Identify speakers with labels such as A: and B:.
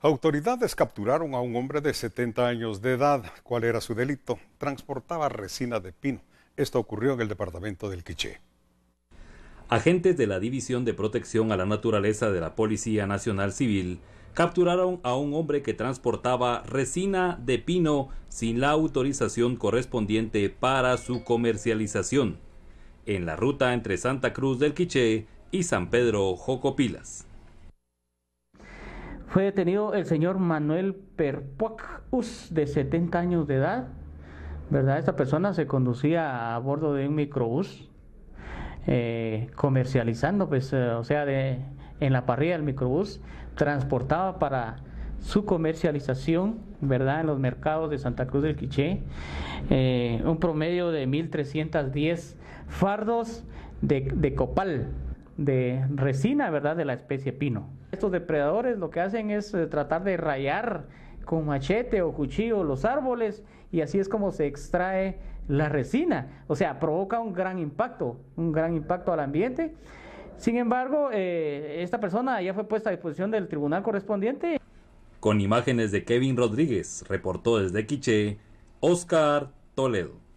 A: Autoridades capturaron a un hombre de 70 años de edad. ¿Cuál era su delito? Transportaba resina de pino. Esto ocurrió en el departamento del Quiché.
B: Agentes de la División de Protección a la Naturaleza de la Policía Nacional Civil capturaron a un hombre que transportaba resina de pino sin la autorización correspondiente para su comercialización en la ruta entre Santa Cruz del Quiché y San Pedro Jocopilas.
C: Fue detenido el señor Manuel Perpuac de 70 años de edad. ¿Verdad? Esta persona se conducía a bordo de un microbús, eh, comercializando, pues, eh, o sea, de, en la parrilla del microbús, transportaba para su comercialización, ¿verdad? En los mercados de Santa Cruz del Quiché, eh, un promedio de 1.310 fardos de copal, de resina, ¿verdad? De la especie pino. Estos depredadores lo que hacen es eh, tratar de rayar con machete o cuchillo los árboles y así es como se extrae la resina. O sea, provoca un gran impacto, un gran impacto al ambiente. Sin embargo, eh, esta persona ya fue puesta a disposición del tribunal correspondiente.
B: Con imágenes de Kevin Rodríguez, reportó desde Quiche, Oscar Toledo.